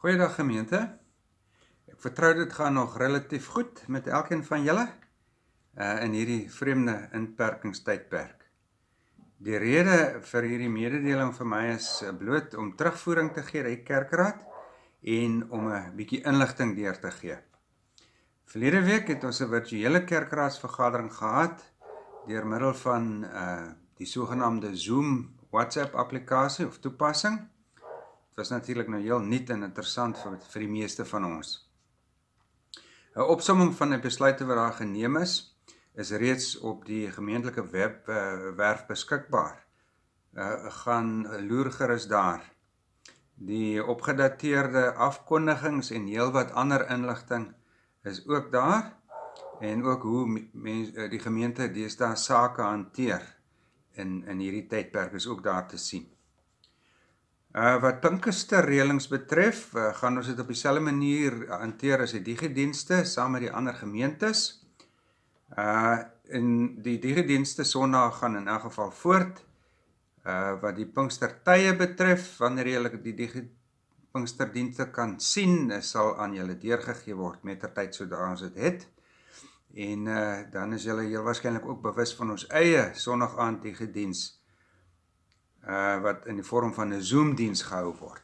Goeiedag gemeente. Ek vertrou dit gaan nog relatief goed met elkeen van julle uh in hierdie vreemde inperkingstydperk. Die rede vir hierdie mededeling vir my is eh, bloot om terugvoering te gee uit kerkraad en om 'n bietjie inligting deur te gee. Verlede week het ons 'n virtuele kerkraadsvergadering gehad deur middel van uh die sogenaamde Zoom WhatsApp-applikasie of toepassing was natuurlik nou heel nuut en interessant vir vir die meeste van ons. 'n Opsomming van die besluite wat daar geneem is, is reeds op die gemeentelike web uh, werf beskikbaar. Uh, gaan loer gerus daar. Die opgedateerde afkondigings en heelwat ander inligting is ook daar en ook hoe mens eh, die gemeente deesdae sake hanteer in in hierdie tydperk is ook daar te sien. Uh wat Pinkster reëlings betref, uh, gaan ons dit op dieselfde manier hanteer as die digidienste saam met die ander gemeentes. Uh in die digidienste Sondag gaan in elk geval voort. Uh wat die Pinkster tye betref, wanneer jy die digi Pinkster dienste kan sien, eh, sal aan julle deurgegee word met ter tyd sodat ons dit het. En uh dan is julle heel waarskynlik ook bewus van ons eie Sondag aand digidienste uh wat in die vorm van 'n Zoom diens gehou word.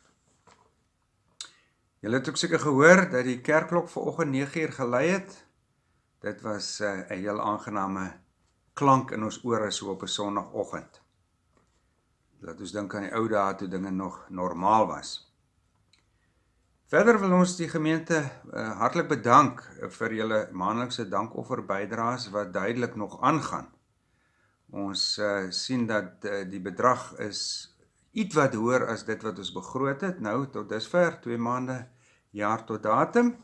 Julle het ook seker gehoor dat die kerkklok vanoggend 9:00 gelei het. Dit was eh, 'n uh, heel aangename klank in ons ore so op 'n Sondagoggend. Laat ons dink aan die ou dae toe dinge nog normaal was. Verder wil ons die gemeente uh, hartlik bedank vir julle maandelikse dankoffer bydraes wat duidelik nog aangaan. Ons uh, sien dat uh, die bedrag is ietwat hoër as dit wat ons begroot het nou tot dusver 2 maande jaar tot datum.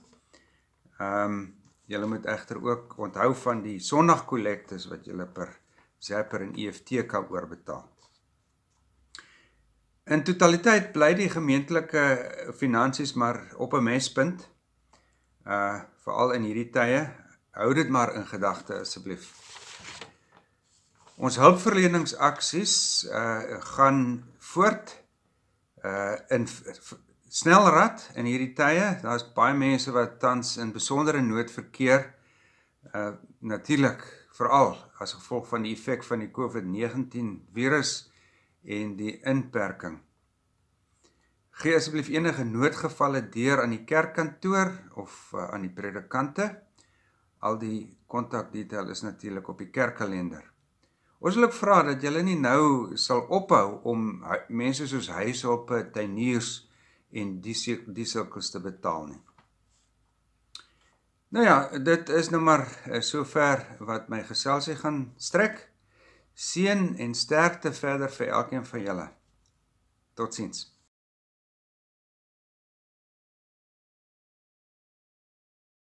Ehm um, julle moet egter ook onthou van die sonnagkollektes wat julle per Zapper en EFT kan oorbetaal. In totaliteit bly die gemeentelike finansies maar op 'n mespunt. Uh veral in hierdie tye. Hou dit maar in gedagte asseblief. Ons hulpverleningsaksies uh gaan voort uh in snelrad in hierdie tye. Daar's baie mense wat tans in besondere nood verkeer. Uh eh, natuurlik veral as gevolg van die effek van die COVID-19 virus en die inperking. Gee asseblief enige noodgevalle deur aan die kerkkantoor of uh, aan die predikante. Al die kontakdetail is natuurlik op die kerkkalender. Ons wil ook vra dat julle nie nou sal ophou om mense soos huishulpe, tieners en die sirkels te betaal nie. Nou ja, dit is nou maar eh, sover wat my geselsie gaan strek. Seën en sterkte verder vir elkeen van julle. Totsiens.